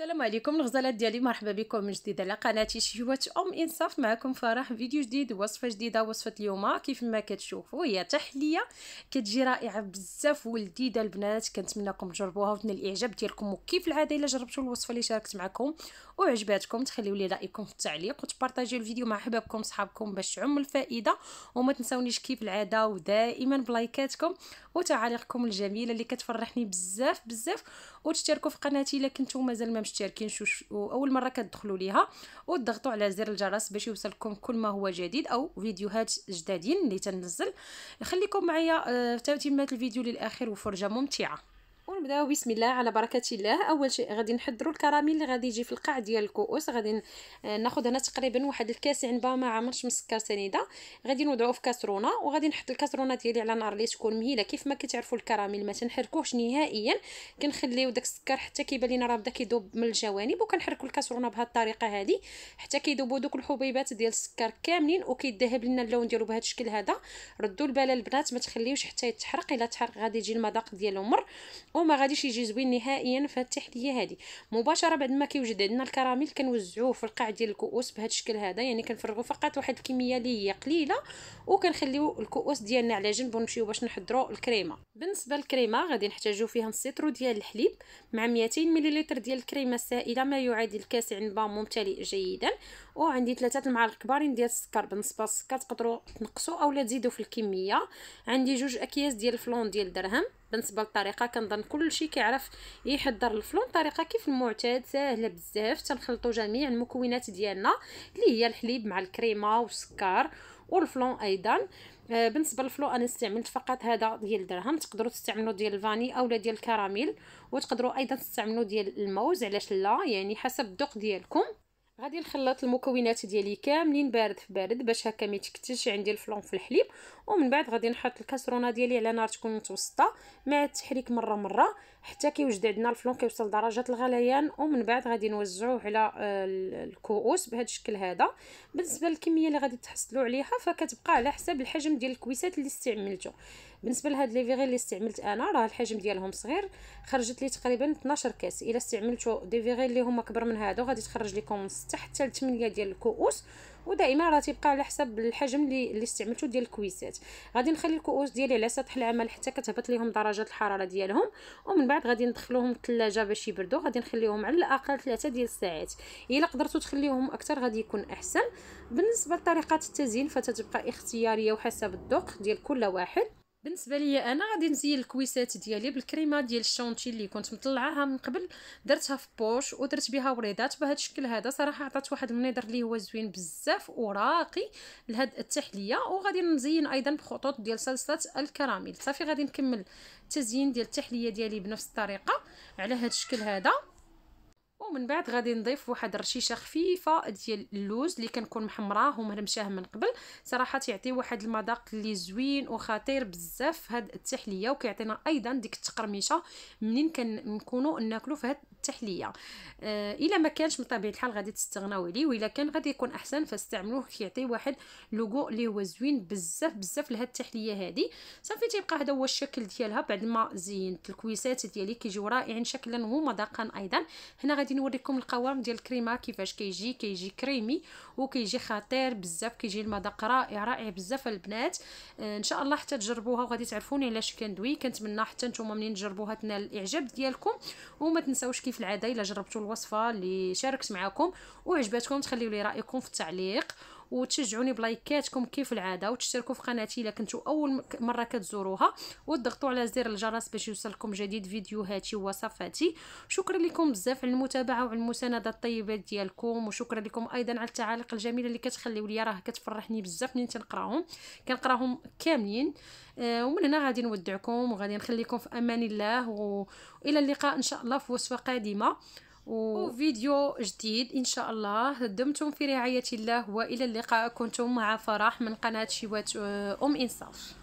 السلام عليكم الغزالات ديالي مرحبا بكم من جديد على قناتي شيوات ام انصاف معكم فرح فيديو جديد وصفه جديده وصفه اليوم كيف ما كتشوفوا هي تحليه كتجي رائعه بزاف ولذيذه البنات كنتمنىكم تجربوها وتنال الاعجاب ديالكم وكيف العاده الا جربتوا الوصفه اللي شاركت معكم وعجباتكم تخليو لي رايكم في التعليق وتبارطاجيو الفيديو مع حبابكم صحابكم باش تعم الفائده وما تنساونيش كيف العاده ودائما بلايكاتكم وتعاليقكم الجميله اللي كتفرحني بزاف بزاف وتشتركوا في قناتي الا كنتو مازال ما مشتركين واول مره كتدخلوا ليها وتضغطوا على زر الجرس باش يوصلكم كل ما هو جديد او فيديوهات جدادين اللي تنزل خليكم معايا في آه، تتمه الفيديو للاخر وفرجه ممتعه ونبداو بسم الله على بركه الله اول شيء غادي نحضروا الكراميل اللي غادي يجي في القاع ديال الكؤوس غادي آه، ناخذ هنا تقريبا واحد الكاس عنبا ما عمرش مسكر سنيده غادي نوضعوه في كاسرونه وغادي نحط الكاسرونه ديالي على نار اللي تكون مهيله كيف ما كتعرفوا الكراميل ما تنحركوهش نهائيا كنخليو داك السكر حتى كيبان لينا راه بدا كيذوب من الجوانب وكنحركوا الكاسرونه بهذه الطريقه هذه حتى كيذوبوا دوك الحبيبات ديال السكر كاملين وكيذهب لنا اللون ديالو بهذا الشكل هذا ردوا البال البنات ما تخليوش حتى يتحرق الا تحرق غادي يجي المذاق ديالو مر وما غاديش يجي زوين نهائيا في التحليه هذه مباشره بعد ما كيوجد عندنا الكراميل كنوزعوه في القاع ديال الكؤوس بهذا الشكل هذا يعني كنفرغوا فقط واحد الكميه اللي هي قليله وكنخليو الكؤوس ديالنا على جنب ونمشيو باش نحضروا الكريمه بالنسبه للكريمه غادي نحتاجو فيها نصيترو ديال الحليب مع 200 مليلتر ديال الكريمه السائله ما يعادل كاس عنبه ممتلئ جيدا وعندي ثلاثه المعالق كبارين ديال السكر بالنسبه للسكر تقدروا تنقصوا اولا تزيدوا في الكميه عندي جوج اكياس ديال الفلون ديال درهم بالنسبه للطريقه كنظن كلشي كيعرف يحضر الفلون طريقه كيف المعتاد ساهله بزاف تنخلطوا جميع المكونات ديالنا اللي هي الحليب مع الكريمه والسكر والفلون ايضا آه، بالنسبه للفلو انا استعملت فقط هذا ديال الدرهم تقدروا تستعملوا ديال الفاني اولا ديال الكراميل وتقدروا ايضا تستعملوا ديال الموز علاش لا يعني حسب الذوق ديالكم غادي نخلط المكونات ديالي كاملين بارد في بارد باش هكا ما يتكتلش عندي الفلون في الحليب ومن بعد غادي نحط الكاسرونه ديالي على نار تكون متوسطه مع التحريك مره مره حتى كيوجد عندنا الفلون كيوصل درجه الغليان ومن بعد غادي نوزعوه على آه، الكؤوس بهذا الشكل هذا بالنسبه للكميه اللي غادي تحصلوا عليها فكتبقى على حسب الحجم ديال الكويسات اللي استعملتو بالنسبه لهاد لي فيغي اللي استعملت انا راه الحجم ديالهم صغير خرجت لي تقريبا 12 كاس الا استعملتو دي فيغي اللي هما كبر من هادو غادي تخرج لكم نص 6 حتى ل 8 ديال الكؤوس ودائما راه تيبقى على حسب الحجم اللي, اللي استعملتو ديال الكويسات غادي نخلي الكؤوس ديالي على سطح العمل حتى كتهبط ليهم درجه الحراره ديالهم ومن بعد غادي ندخلوهم الثلاجه باش يبردو غادي نخليهم على الاقل 3 ديال الساعات الا قدرتو تخليهم اكثر غادي يكون احسن بالنسبه لطريقه التزيين فتتبقى اختياريه وحسب الذوق ديال كل واحد بالنسبه ليا انا غادي نزين الكويسات ديالي بالكريمه ديال الشونتي اللي كنت مطلعاها من قبل درتها في بوش ودرت بها وريدات بهذا الشكل هذا صراحه عطات واحد المنظر اللي هو زوين بزاف وراقي لهاد التحليه وغادي نزين ايضا بخطوط ديال صلصه الكراميل صافي غادي نكمل التزيين ديال التحليه ديالي بنفس الطريقه على هذا الشكل هذا ومن بعد غادي نضيف واحد الرشيشه خفيفه ديال اللوز اللي كنكون محمراه ومرمشاه من قبل صراحه تيعطي واحد المذاق اللي زوين وخطير بزاف هاد التحليه وكيعطينا ايضا ديك التقرميشه منين كنكونوا ناكلو في هاد التحليه آه الا ما كانش من طبيعه الحال غادي تستغناو عليه والا كان غادي يكون احسن فاستعملوه كيعطي واحد لوغو اللي هو زوين بزاف بزاف لهاد التحليه هادي صافي تيبقى هذا هو الشكل ديالها بعد ما زينت الكويسات ديالي كيجيو رائعين شكلا ومذاقا ايضا هنا غادي نوريكم القوام ديال الكريمه كيفاش كيجي كيجي كريمي وكيجي خطير بزاف كيجي المذاق رائع رائع بزاف البنات آه، ان شاء الله حتى تجربوها وغادي تعرفوني علاش كندوي كنتمنى حتى نتوما منين تجربوها تنال الاعجاب ديالكم وما تنساوش كيف العاده الا جربتوا الوصفه اللي شاركت معكم وعجبتكم تخليوا لي رايكم في التعليق وتشجعوني بلايكاتكم كيف العاده وتشتركوا في قناتي الا كنتوا اول مره كتزوروها وتضغطوا على زر الجرس باش يوصلكم جديد فيديوهاتي ووصفاتي شكرا لكم بزاف على المتابعه وعلى المسانده الطيبه ديالكم وشكرا لكم ايضا على التعاليق الجميله اللي كتخليو لي راه كتفرحني بزاف ملي تنقراهم كنقراهم كاملين آه، ومن هنا غادي نودعكم وغادي نخليكم في امان الله والى اللقاء ان شاء الله في وصفه قادمه و... وفيديو جديد ان شاء الله دمتم في رعايه الله والى اللقاء كنتم مع فرح من قناه شيوات ام انصاف